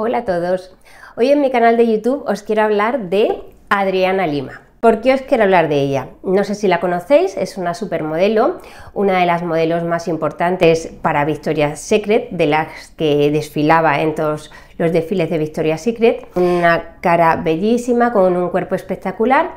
Hola a todos. Hoy en mi canal de YouTube os quiero hablar de Adriana Lima. ¿Por qué os quiero hablar de ella? No sé si la conocéis, es una supermodelo, una de las modelos más importantes para Victoria's Secret, de las que desfilaba en todos los desfiles de Victoria's Secret. Una cara bellísima, con un cuerpo espectacular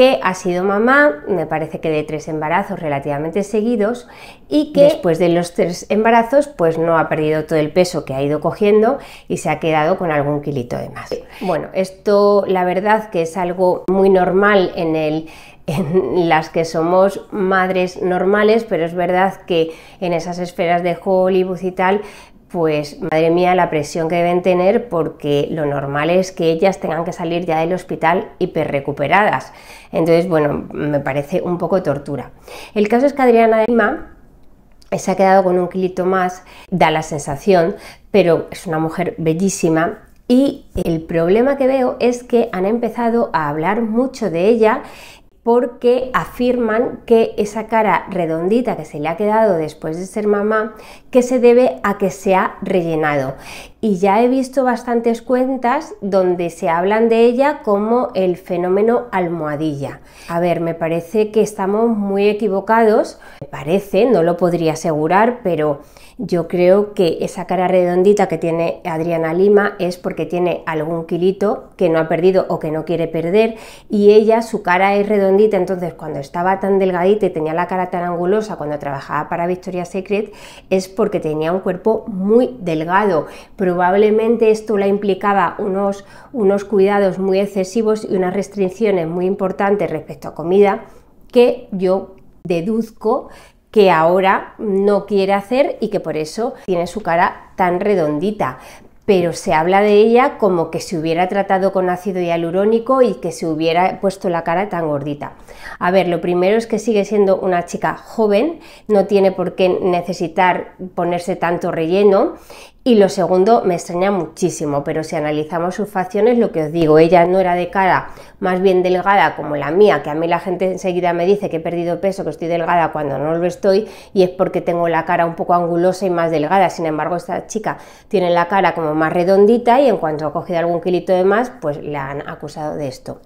que ha sido mamá, me parece que de tres embarazos relativamente seguidos, y que después de los tres embarazos, pues no ha perdido todo el peso que ha ido cogiendo y se ha quedado con algún kilito de más. Eh, bueno, esto la verdad que es algo muy normal en el en las que somos madres normales, pero es verdad que en esas esferas de Hollywood y tal, pues madre mía la presión que deben tener porque lo normal es que ellas tengan que salir ya del hospital recuperadas. Entonces, bueno, me parece un poco tortura. El caso es que Adriana Lima se ha quedado con un kilito más, da la sensación, pero es una mujer bellísima y el problema que veo es que han empezado a hablar mucho de ella porque afirman que esa cara redondita que se le ha quedado después de ser mamá, que se debe a que se ha rellenado y ya he visto bastantes cuentas donde se hablan de ella como el fenómeno almohadilla. A ver, me parece que estamos muy equivocados, me parece, no lo podría asegurar, pero yo creo que esa cara redondita que tiene Adriana Lima es porque tiene algún kilito que no ha perdido o que no quiere perder y ella su cara es redondita, entonces cuando estaba tan delgadita y tenía la cara tan angulosa cuando trabajaba para Victoria's Secret es porque tenía un cuerpo muy delgado, probablemente esto la implicaba unos, unos cuidados muy excesivos y unas restricciones muy importantes respecto a comida que yo deduzco que ahora no quiere hacer y que por eso tiene su cara tan redondita. Pero se habla de ella como que se hubiera tratado con ácido hialurónico y que se hubiera puesto la cara tan gordita. A ver, lo primero es que sigue siendo una chica joven, no tiene por qué necesitar ponerse tanto relleno y lo segundo, me extraña muchísimo, pero si analizamos sus facciones, lo que os digo, ella no era de cara más bien delgada como la mía, que a mí la gente enseguida me dice que he perdido peso, que estoy delgada cuando no lo estoy, y es porque tengo la cara un poco angulosa y más delgada. Sin embargo, esta chica tiene la cara como más redondita y en cuanto ha cogido algún kilito de más, pues la han acusado de esto.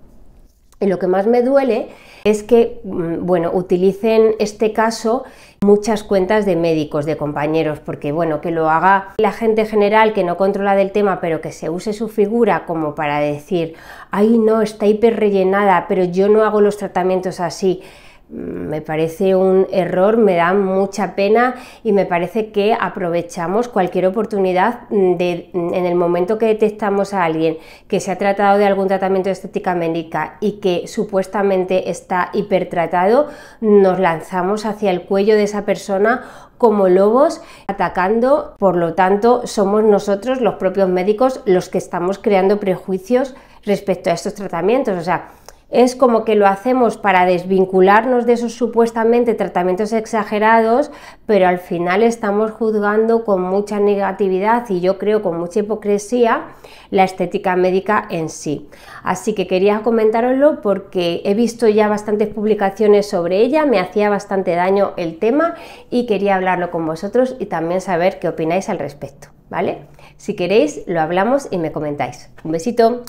Y lo que más me duele es que, mm, bueno, utilicen este caso muchas cuentas de médicos, de compañeros, porque, bueno, que lo haga la gente general que no controla del tema, pero que se use su figura como para decir, ay, no, está hiperrellenada, pero yo no hago los tratamientos así me parece un error, me da mucha pena y me parece que aprovechamos cualquier oportunidad mm, de, mm, en el momento que detectamos a alguien que se ha tratado de algún tratamiento de estética médica y que supuestamente está hipertratado, nos lanzamos hacia el cuello de esa persona como lobos atacando, por lo tanto somos nosotros los propios médicos los que estamos creando prejuicios respecto a estos tratamientos. O sea, es como que lo hacemos para desvincularnos de esos supuestamente tratamientos exagerados, pero al final estamos juzgando con mucha negatividad y yo creo con mucha hipocresía la estética médica en sí. Así que quería comentároslo porque he visto ya bastantes publicaciones sobre ella, me hacía bastante daño el tema y quería hablarlo con vosotros y también saber qué opináis al respecto, ¿vale? Si queréis, lo hablamos y me comentáis. Un besito.